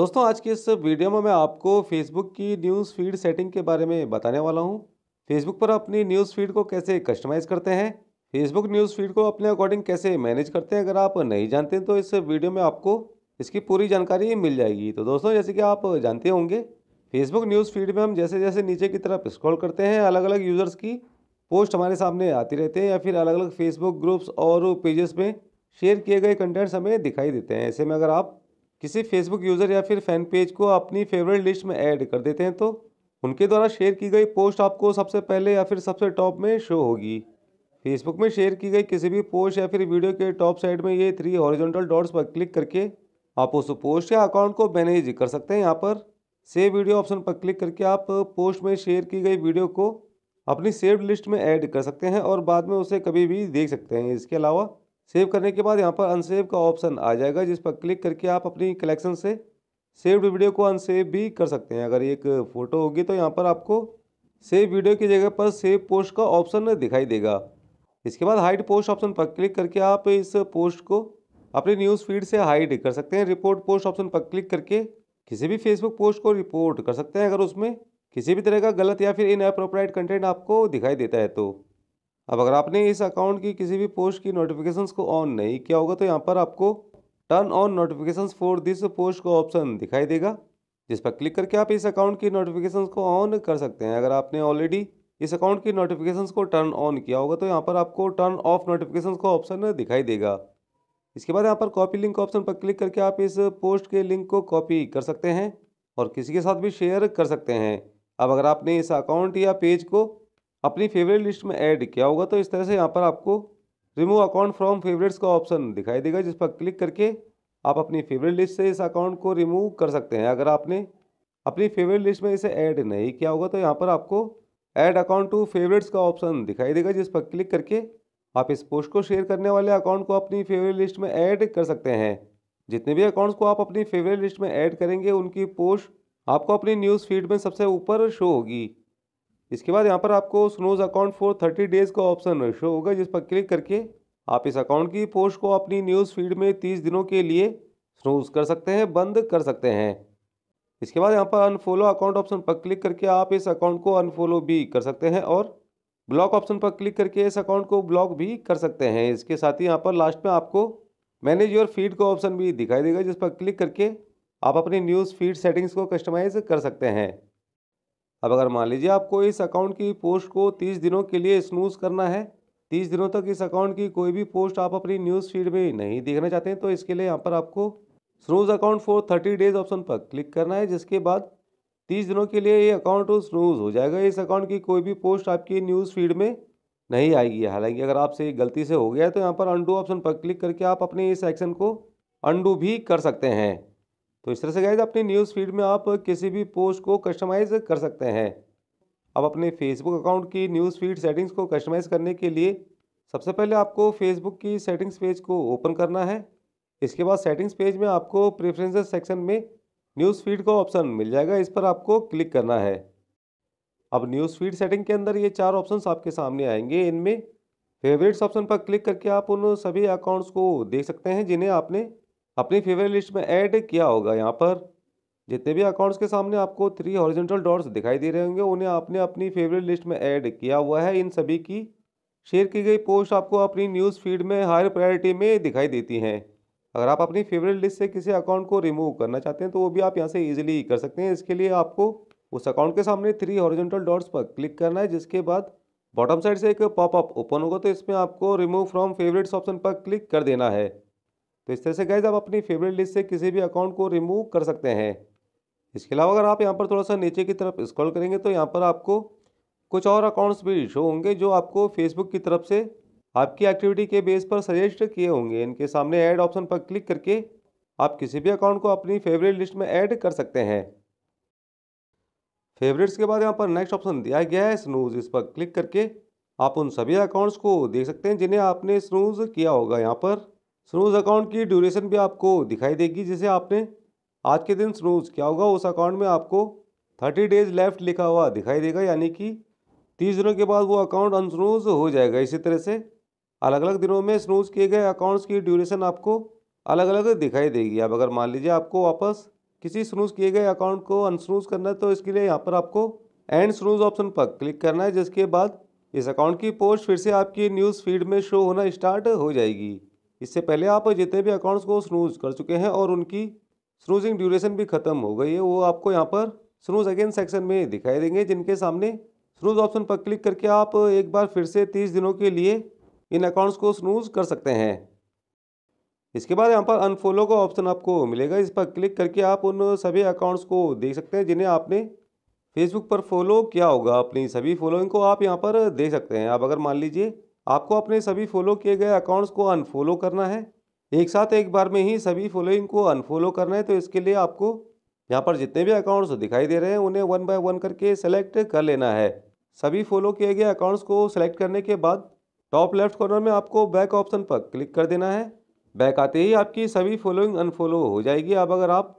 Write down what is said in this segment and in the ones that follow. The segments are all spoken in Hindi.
दोस्तों आज की इस वीडियो में मैं आपको फेसबुक की न्यूज़ फीड सेटिंग के बारे में बताने वाला हूँ फेसबुक पर अपनी न्यूज़ फीड को कैसे कस्टमाइज़ करते हैं फेसबुक न्यूज़ फीड को अपने अकॉर्डिंग कैसे मैनेज करते हैं अगर आप नहीं जानते तो इस वीडियो में आपको इसकी पूरी जानकारी मिल जाएगी तो दोस्तों जैसे कि आप जानते होंगे फेसबुक न्यूज़ फीड में हम जैसे जैसे नीचे की तरफ स्क्रॉल करते हैं अलग अलग यूज़र्स की पोस्ट हमारे सामने आती रहते हैं या फिर अलग अलग फेसबुक ग्रुप्स और पेजेस में शेयर किए गए कंटेंट्स हमें दिखाई देते हैं ऐसे में अगर आप किसी फेसबुक यूज़र या फिर फैन पेज को अपनी फेवरेट लिस्ट में ऐड कर देते हैं तो उनके द्वारा शेयर की गई पोस्ट आपको सबसे पहले या फिर सबसे टॉप में शो होगी फेसबुक में शेयर की गई किसी भी पोस्ट या फिर वीडियो के टॉप साइड में ये थ्री हॉरिजॉन्टल डॉट्स पर क्लिक करके आप उस पोस्ट या अकाउंट को मैनेज कर सकते हैं यहाँ पर सेव वीडियो ऑप्शन पर क्लिक करके आप पोस्ट में शेयर की गई वीडियो को अपनी सेव्ड लिस्ट में ऐड कर सकते हैं और बाद में उसे कभी भी देख सकते हैं इसके अलावा सेव करने के बाद यहाँ पर अनसेव का ऑप्शन आ जाएगा जिस पर क्लिक करके आप अपनी कलेक्शन से सेव्ड वीडियो को अनसेव भी कर सकते हैं अगर एक फ़ोटो होगी तो यहाँ पर आपको सेव वीडियो की जगह पर सेव पोस्ट का ऑप्शन दिखाई देगा इसके बाद हाइड पोस्ट ऑप्शन पर क्लिक करके आप इस पोस्ट को अपने न्यूज़ फीड से हाइड कर सकते हैं रिपोर्ट पोस्ट ऑप्शन पर क्लिक करके किसी भी फेसबुक पोस्ट को रिपोर्ट कर सकते हैं अगर उसमें किसी भी तरह का गलत या फिर इन अप्रोप्राइट कंटेंट आपको दिखाई देता है तो अब अगर आपने इस अकाउंट की किसी भी पोस्ट की नोटिफिकेशंस को ऑन नहीं किया होगा तो यहाँ पर आपको turn on notification for this post का ऑप्शन दिखाई देगा जिस पर क्लिक करके आप इस अकाउंट की नोटिफिकेशन को ऑन कर सकते हैं अगर आपने ऑलरेडी इस अकाउंट की नोटिफिकेशन को टर्न ऑन किया होगा तो यहाँ पर आपको टर्न ऑफ नोटिफिकेशन का ऑप्शन दिखाई देगा इसके बाद यहाँ पर कॉपी लिंक ऑप्शन पर क्लिक करके आप इस पोस्ट के लिंक को कॉपी कर सकते हैं और किसी के साथ भी शेयर कर सकते हैं अब अगर आपने इस अकाउंट या पेज को अपनी फेवरेट लिस्ट में ऐड किया होगा तो इस तरह से यहाँ पर आपको रिमूव अकाउंट फ्रॉम फेवरेट्स का ऑप्शन दिखाई देगा जिस पर क्लिक करके आप अपनी फेवरेट लिस्ट से इस अकाउंट को रिमूव कर सकते हैं अगर आपने अपनी फेवरेट लिस्ट में इसे ऐड नहीं किया होगा तो यहाँ पर आपको ऐड अकाउंट टू फेवरेट्स का ऑप्शन दिखाई देगा जिस पर क्लिक करके आप इस पोस्ट को शेयर करने वाले अकाउंट को अपनी फेवरेट लिस्ट में ऐड कर सकते हैं जितने भी अकाउंट्स को आप अपनी फेवरेट लिस्ट में ऐड करेंगे उनकी पोस्ट आपको अपनी न्यूज़ फीड में सबसे ऊपर शो होगी इसके बाद यहाँ पर आपको snooze account for thirty days का ऑप्शन शो होगा जिस पर क्लिक करके आप इस अकाउंट की पोस्ट को अपनी न्यूज़ फीड में तीस दिनों के लिए स्नोज कर सकते हैं बंद कर सकते हैं इसके बाद यहाँ पर अनफॉलो अकाउंट ऑप्शन पर क्लिक करके आप इस अकाउंट को अनफॉलो भी कर सकते हैं और ब्लॉक ऑप्शन पर क्लिक करके इस अकाउंट को ब्लॉक भी कर सकते हैं इसके साथ ही यहाँ पर लास्ट में आपको मैनेज योर फीड का ऑप्शन भी दिखाई देगा जिस पर क्लिक करके आप अपनी न्यूज़ फीड सेटिंग्स को कस्टमाइज़ कर सकते हैं अब अगर मान लीजिए आपको इस अकाउंट की पोस्ट को तीस दिनों के लिए स्नूज करना है तीस दिनों तक इस अकाउंट की कोई भी पोस्ट आप अपनी न्यूज़ फीड में नहीं देखना चाहते हैं तो इसके लिए यहाँ पर आपको snooze account for thirty days option पर क्लिक करना है जिसके बाद तीस दिनों के लिए ये अकाउंट स्नूज हो जाएगा इस अकाउंट की कोई भी पोस्ट आपकी न्यूज़ फीड में नहीं आएगी हालांकि अगर आपसे गलती से हो गया है तो यहाँ पर अंडू ऑप्शन पर क्लिक करके आप अपने इस एक्शन को अंडू भी कर सकते हैं तो इस तरह से गाइज अपनी न्यूज़ फीड में आप किसी भी पोस्ट को कस्टमाइज़ कर सकते हैं अब अपने फेसबुक अकाउंट की न्यूज़ फीड सेटिंग्स को कस्टमाइज़ करने के लिए सबसे पहले आपको फेसबुक की सेटिंग्स पेज को ओपन करना है इसके बाद सेटिंग्स पेज में आपको प्रेफरेंसेस सेक्शन में न्यूज़ फीड का ऑप्शन मिल जाएगा इस पर आपको क्लिक करना है अब न्यूज़ फीड सेटिंग के अंदर ये चार ऑप्शंस आपके सामने आएंगे इनमें फेवरेट्स ऑप्शन पर क्लिक करके आप उन सभी अकाउंट्स को देख सकते हैं जिन्हें आपने अपनी फेवरेट लिस्ट में ऐड किया होगा यहाँ पर जितने भी अकाउंट्स के सामने आपको थ्री हॉरिजेंटल डॉट्स दिखाई दे रहे होंगे उन्हें आपने अपनी फेवरेट लिस्ट में ऐड किया हुआ है इन सभी की शेयर की गई पोस्ट आपको अपनी न्यूज़ फीड में हायर प्रायोरिटी में दिखाई देती हैं अगर आप अपनी फेवरेट लिस्ट से किसी अकाउंट को रिमूव करना चाहते हैं तो वो भी आप यहाँ से ईजिली कर सकते हैं इसके लिए आपको उस अकाउंट के सामने थ्री हॉरिजेंटल डॉट्स पर क्लिक करना है जिसके बाद बॉटम साइड से एक पॉपअप ओपन होगा तो इसमें आपको रिमूव फ्रॉम फेवरेट्स ऑप्शन पर क्लिक कर देना है तो इस तरह से गैज आप अपनी फेवरेट लिस्ट से किसी भी अकाउंट को रिमूव कर सकते हैं इसके अलावा अगर आप यहाँ पर थोड़ा सा नीचे की तरफ स्क्रॉल करेंगे तो यहाँ पर आपको कुछ और अकाउंट्स भी शो होंगे जो आपको फेसबुक की तरफ से आपकी एक्टिविटी के बेस पर सजेस्ट किए होंगे इनके सामने ऐड ऑप्शन पर क्लिक करके आप किसी भी अकाउंट को अपनी फेवरेट लिस्ट में ऐड कर सकते हैं फेवरेट्स के बाद यहाँ पर नेक्स्ट ऑप्शन दिया गया है स्नूज इस पर क्लिक करके आप उन सभी अकाउंट्स को देख सकते हैं जिन्हें आपने स्नूज किया होगा यहाँ पर स्नूज अकाउंट की ड्यूरेशन भी आपको दिखाई देगी जैसे आपने आज के दिन स्नूज क्या होगा उस अकाउंट में आपको थर्टी डेज लेफ्ट लिखा हुआ दिखाई देगा यानी कि तीस दिनों के बाद वो अकाउंट अनस्नूज हो जाएगा इसी तरह से अलग अलग दिनों में स्नूज किए गए अकाउंट्स की ड्यूरेशन आपको अलग अलग दिखाई देगी अब अगर मान लीजिए आपको वापस किसी स्नूज किए गए अकाउंट को अनस्नूज करना है तो इसके लिए यहाँ पर आपको एंड स्नूज ऑप्शन पर क्लिक करना है जिसके बाद इस अकाउंट की पोस्ट फिर से आपकी न्यूज़ फीड में शो होना स्टार्ट हो जाएगी इससे पहले आप जितने भी अकाउंट्स को स्नूज कर चुके हैं और उनकी स्नूजिंग ड्यूरेशन भी ख़त्म हो गई है वो आपको यहाँ पर स्नूज अगेन सेक्शन में दिखाई देंगे जिनके सामने स्नूज ऑप्शन पर क्लिक करके आप एक बार फिर से तीस दिनों के लिए इन अकाउंट्स को स्नूज कर सकते हैं इसके बाद यहाँ पर अनफॉलो का ऑप्शन आपको मिलेगा इस पर क्लिक करके आप उन सभी अकाउंट्स को देख सकते हैं जिन्हें आपने फेसबुक पर फॉलो किया होगा अपनी सभी फॉलोइंग को आप यहाँ पर देख सकते हैं आप अगर मान लीजिए आपको अपने सभी फॉलो किए गए अकाउंट्स को अनफॉलो करना है एक साथ एक बार में ही सभी फॉलोइंग को अनफॉलो करना है तो इसके लिए आपको यहाँ पर जितने भी अकाउंट्स दिखाई दे रहे हैं उन्हें वन बाय वन करके सेलेक्ट कर लेना है सभी फॉलो किए गए अकाउंट्स को सेलेक्ट करने के बाद टॉप लेफ्ट कॉर्नर में आपको बैक ऑप्शन पर क्लिक कर देना है बैक आते ही आपकी सभी फॉलोइंग अनफॉलो हो जाएगी अब अगर आप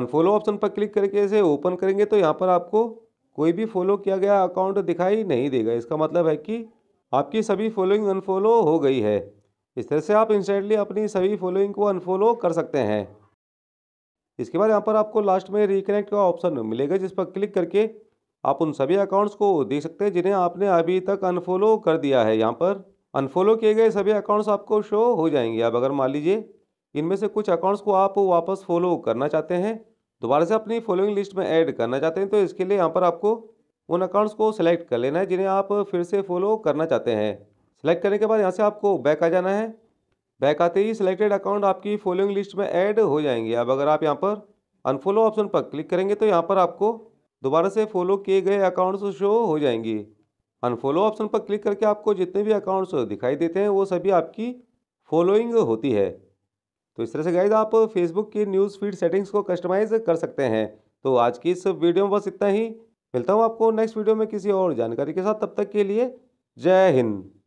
अनफॉलो ऑप्शन पर क्लिक करके इसे ओपन करेंगे तो यहाँ पर आपको कोई भी फॉलो किया गया अकाउंट दिखाई नहीं देगा इसका मतलब है कि आपकी सभी फॉलोइंग अनफॉलो हो गई है इस तरह से आप इंस्टेंटली अपनी सभी फॉलोइंग को अनफॉलो कर सकते हैं इसके बाद यहाँ पर आपको लास्ट में रिकनेक्ट का ऑप्शन मिलेगा जिस पर क्लिक करके आप उन सभी अकाउंट्स को देख सकते हैं जिन्हें आपने अभी तक अनफॉलो कर दिया है यहाँ पर अनफॉलो किए गए सभी अकाउंट्स आपको शो हो जाएंगे अब अगर मान लीजिए इनमें से कुछ अकाउंट्स को आप वापस फॉलो करना चाहते हैं दोबारा से अपनी फॉलोइंग लिस्ट में ऐड करना चाहते हैं तो इसके लिए यहाँ पर आपको उन अकाउंट्स को सिलेक्ट कर लेना है जिन्हें आप फिर से फॉलो करना चाहते हैं सेलेक्ट करने के बाद यहाँ से आपको बैक आ जाना है बैक आते ही सिलेक्टेड अकाउंट आपकी फॉलोइंग लिस्ट में ऐड हो जाएंगे अब अगर आप यहाँ पर अनफॉलो ऑप्शन पर क्लिक करेंगे तो यहाँ पर आपको दोबारा से फॉलो किए गए अकाउंट्स शो हो जाएंगी अनफॉलो ऑप्शन पर क्लिक करके आपको जितने भी अकाउंट्स दिखाई देते हैं वो सभी आपकी फॉलोइंग होती है तो इस तरह से गाइज आप फेसबुक की न्यूज़ फीड सेटिंग्स को कस्टमाइज़ कर सकते हैं तो आज की इस वीडियो में बस इतना ही मिलता हूँ आपको नेक्स्ट वीडियो में किसी और जानकारी के साथ तब तक के लिए जय हिंद